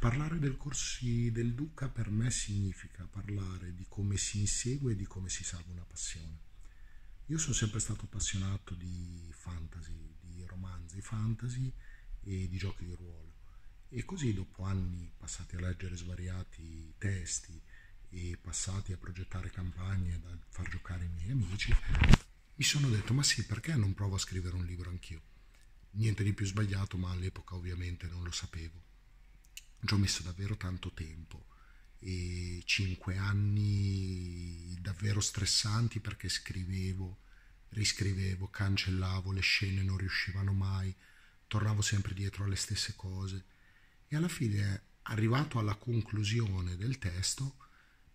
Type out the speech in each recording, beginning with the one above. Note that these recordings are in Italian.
Parlare del Corsi del Duca per me significa parlare di come si insegue e di come si salva una passione. Io sono sempre stato appassionato di fantasy, di romanzi fantasy e di giochi di ruolo. E così dopo anni passati a leggere svariati testi e passati a progettare campagne da far giocare i miei amici, mi sono detto ma sì, perché non provo a scrivere un libro anch'io? Niente di più sbagliato, ma all'epoca ovviamente non lo sapevo ci ho messo davvero tanto tempo e cinque anni davvero stressanti perché scrivevo, riscrivevo, cancellavo, le scene non riuscivano mai, tornavo sempre dietro alle stesse cose e alla fine arrivato alla conclusione del testo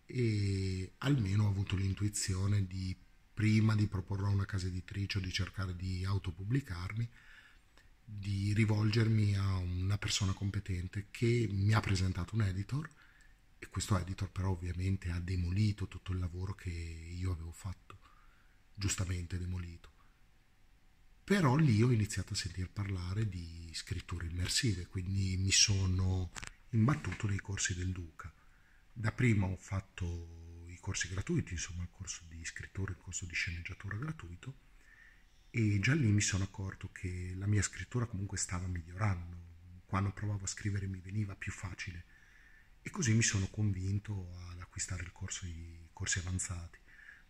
e almeno ho avuto l'intuizione di prima di proporlo a una casa editrice o di cercare di autopubblicarmi di rivolgermi a un una persona competente che mi ha presentato un editor e questo editor però ovviamente ha demolito tutto il lavoro che io avevo fatto, giustamente demolito. Però lì ho iniziato a sentir parlare di scritture immersive, quindi mi sono imbattuto nei corsi del Duca. Da prima ho fatto i corsi gratuiti, insomma il corso di scrittore, il corso di sceneggiatura gratuito, e già lì mi sono accorto che la mia scrittura comunque stava migliorando, quando provavo a scrivere mi veniva più facile e così mi sono convinto ad acquistare il corso di corsi avanzati.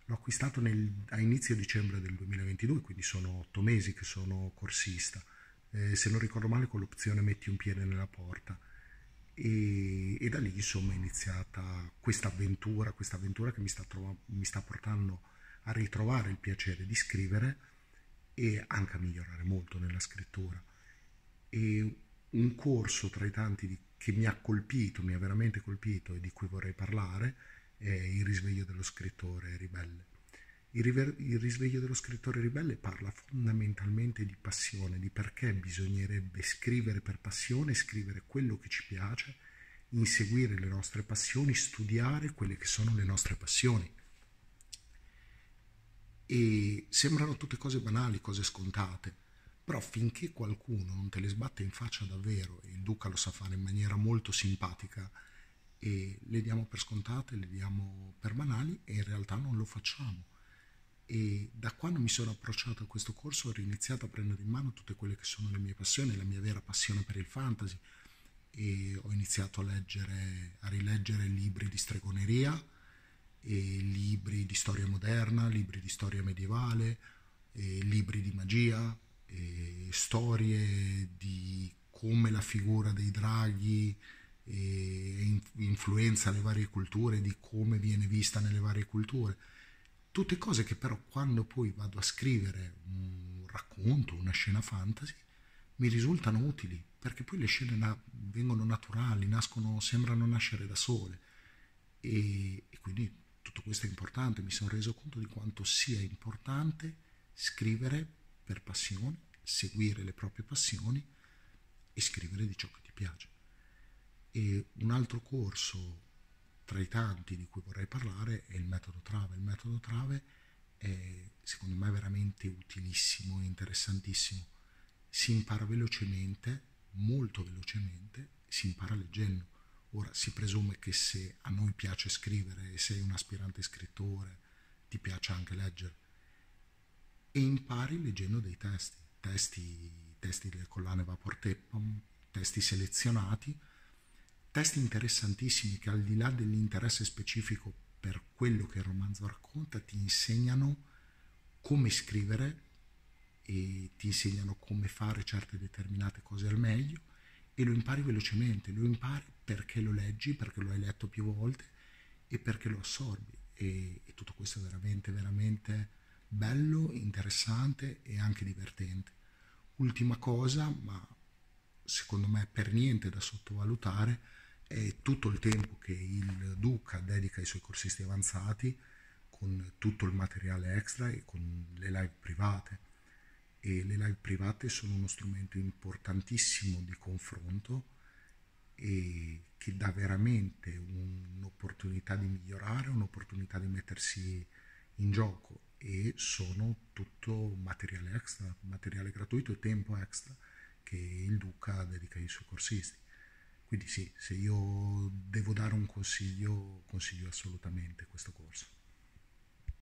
L'ho acquistato nel, a inizio dicembre del 2022, quindi sono otto mesi che sono corsista. Eh, se non ricordo male con l'opzione metti un piede nella porta. E, e da lì insomma è iniziata questa avventura, questa avventura che mi sta, trova, mi sta portando a ritrovare il piacere di scrivere e anche a migliorare molto nella scrittura. E un corso tra i tanti di, che mi ha colpito, mi ha veramente colpito e di cui vorrei parlare, è Il risveglio dello scrittore ribelle. Il, river, il risveglio dello scrittore ribelle parla fondamentalmente di passione, di perché bisognerebbe scrivere per passione, scrivere quello che ci piace, inseguire le nostre passioni, studiare quelle che sono le nostre passioni. E sembrano tutte cose banali, cose scontate, però finché qualcuno non te le sbatte in faccia davvero, e il Duca lo sa fare in maniera molto simpatica, e le diamo per scontate, le diamo per banali e in realtà non lo facciamo. E da quando mi sono approcciato a questo corso ho riniziato a prendere in mano tutte quelle che sono le mie passioni, la mia vera passione per il fantasy e ho iniziato a leggere, a rileggere libri di stregoneria, libri di storia moderna, libri di storia medievale, libri di magia, eh, storie di come la figura dei draghi eh, influenza le varie culture, di come viene vista nelle varie culture. Tutte cose che però quando poi vado a scrivere un racconto, una scena fantasy, mi risultano utili, perché poi le scene na- vengono naturali, nascono, sembrano nascere da sole. E, e quindi tutto questo è importante, mi sono reso conto di quanto sia importante scrivere per passione, seguire le proprie passioni e scrivere di ciò che ti piace. E un altro corso tra i tanti di cui vorrei parlare è il metodo Trave. Il metodo Trave è secondo me veramente utilissimo e interessantissimo. Si impara velocemente, molto velocemente, si impara leggendo. Ora si presume che se a noi piace scrivere e sei un aspirante scrittore, ti piace anche leggere e impari leggendo dei testi, testi, testi delle collane Vapor Teppam, testi selezionati, testi interessantissimi che al di là dell'interesse specifico per quello che il romanzo racconta ti insegnano come scrivere e ti insegnano come fare certe determinate cose al meglio e lo impari velocemente, lo impari perché lo leggi, perché lo hai letto più volte e perché lo assorbi e, e tutto questo è veramente veramente bello, interessante e anche divertente. Ultima cosa, ma secondo me per niente da sottovalutare, è tutto il tempo che il Duca dedica ai suoi corsisti avanzati con tutto il materiale extra e con le live private. E le live private sono uno strumento importantissimo di confronto e che dà veramente un'opportunità di migliorare, un'opportunità di mettersi in gioco e sono tutto materiale extra, materiale gratuito e tempo extra che il Duca dedica ai suoi corsisti. Quindi sì, se io devo dare un consiglio, consiglio assolutamente questo corso.